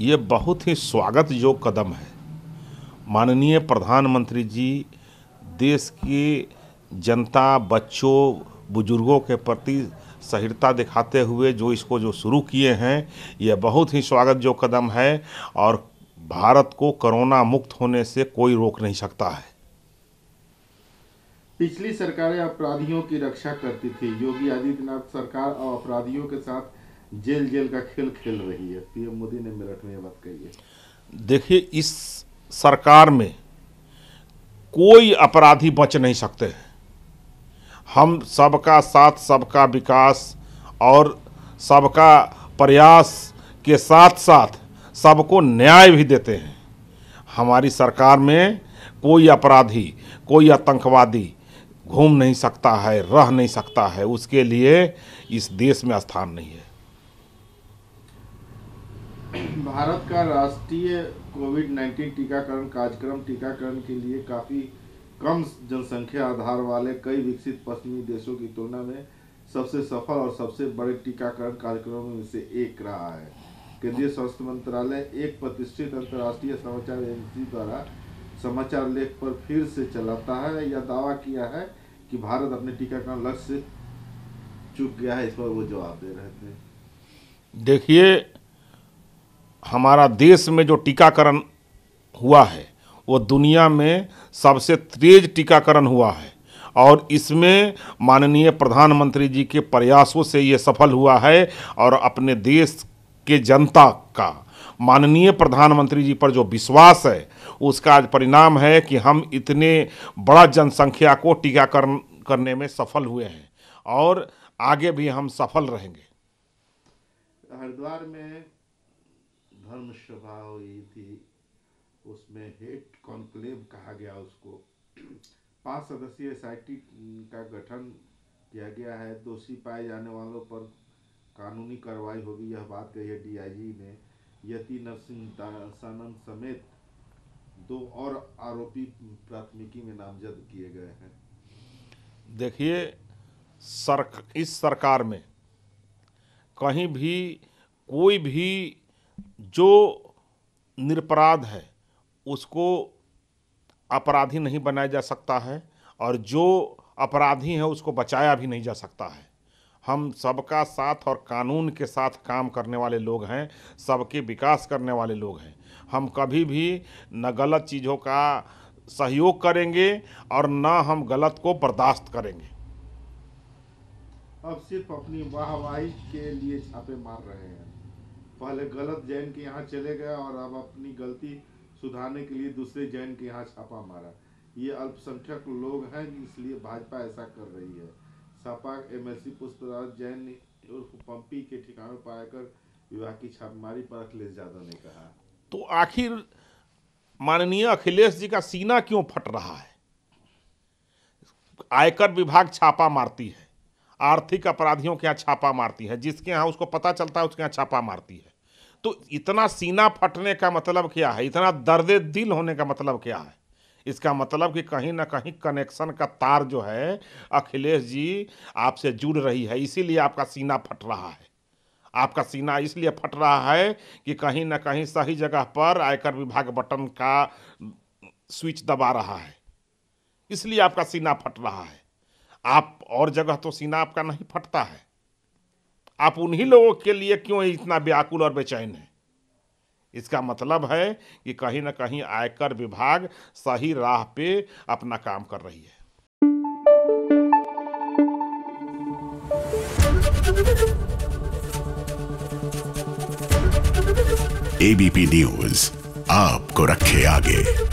ये बहुत ही स्वागत योग कदम है माननीय प्रधानमंत्री जी देश की जनता बच्चों बुजुर्गों के प्रति सहिरता दिखाते हुए जो इसको जो शुरू किए हैं यह बहुत ही स्वागत जो कदम है और भारत को कोरोना मुक्त होने से कोई रोक नहीं सकता है पिछली सरकारें अपराधियों की रक्षा करती थी योगी आदित्यनाथ सरकार और अपराधियों के साथ जेल जेल का खेल खेल रही है पीएम मोदी ने मेरठ में यह बात कही है देखिए इस सरकार में कोई अपराधी बच नहीं सकते हैं हम सबका साथ सबका विकास और सबका प्रयास के साथ साथ सबको न्याय भी देते हैं हमारी सरकार में कोई अपराधी कोई आतंकवादी घूम नहीं सकता है रह नहीं सकता है उसके लिए इस देश में स्थान नहीं है भारत का राष्ट्रीय कोविड 19 टीकाकरण कार्यक्रम टीकाकरण के लिए काफ़ी कम जनसंख्या आधार वाले कई विकसित पश्चिमी देशों की तुलना में सबसे सफल और सबसे बड़े टीकाकरण कार्यक्रमों में से एक रहा है केंद्रीय स्वास्थ्य मंत्रालय एक प्रतिष्ठित अंतर्राष्ट्रीय समाचार एजेंसी द्वारा समाचार लेख पर फिर से चलाता है या दावा किया है कि भारत अपने टीकाकरण लक्ष्य चुक गया है इस पर वो जवाब दे रहे थे देखिए हमारा देश में जो टीकाकरण हुआ है वो दुनिया में सबसे तेज टीकाकरण हुआ है और इसमें माननीय प्रधानमंत्री जी के प्रयासों से ये सफल हुआ है और अपने देश के जनता का माननीय प्रधानमंत्री जी पर जो विश्वास है उसका आज परिणाम है कि हम इतने बड़ा जनसंख्या को टीकाकरण करने में सफल हुए हैं और आगे भी हम सफल रहेंगे हरिद्वार में धर्म स्वभाव ही थी उसमें हेट कॉन्क्लेव कहा गया उसको पांच सदस्यीय एसआईटी का गठन किया गया है दोषी पाए जाने वालों पर कानूनी कार्रवाई होगी यह बात कही है डीआईजी ने यति नरसिंह सानंद समेत दो और आरोपी प्राथमिकी में नामजद किए गए हैं देखिए सरक इस सरकार में कहीं भी कोई भी जो निरपराध है उसको अपराधी नहीं बनाया जा सकता है और जो अपराधी है उसको बचाया भी नहीं जा सकता है हम सबका साथ और कानून के साथ काम करने वाले लोग हैं सबके विकास करने वाले लोग हैं हम कभी भी न गलत चीज़ों का सहयोग करेंगे और न हम गलत को बर्दाश्त करेंगे अब सिर्फ अपनी वाहवाही के लिए छापे मार रहे हैं पहले गलत जैन के यहाँ चले गए और अब अपनी गलती सुधारने के लिए दूसरे जैन के यहाँ छापा मारा ये अल्पसंख्यक लोग हैं इसलिए भाजपा ऐसा कर रही है Sapa M L C Pushpraj Jain Pampi के ठिकानों पर आकर विवाह की छापेमारी पर अखिलेश यादव ने कहा तो आखिर माननीय अखिलेश जी का सीना क्यों फट रहा है आयकर विभाग छापा मारती है आर्थिक अपराधियों के यहाँ छापा मारती है जिसके यहाँ उसको पता चलता है उसके यहाँ छापा मारती है तो इतना सीना फटने का मतलब क्या है इतना दर्द दिल होने का मतलब क्या है इसका मतलब कि कहीं ना कहीं कनेक्शन का तार जो है अखिलेश जी आपसे जुड़ रही है इसीलिए आपका सीना फट रहा है आपका सीना इसलिए फट रहा है कि कहीं ना कहीं सही जगह पर आयकर विभाग बटन का स्विच दबा रहा है इसलिए आपका सीना फट रहा है आप और जगह तो सीना आपका नहीं फटता है आप उन्हीं लोगों के लिए क्यों इतना व्याकुल और बेचैन है इसका मतलब है कि कहीं ना कहीं आयकर विभाग सही राह पे अपना काम कर रही है एबीपी न्यूज आपको रखे आगे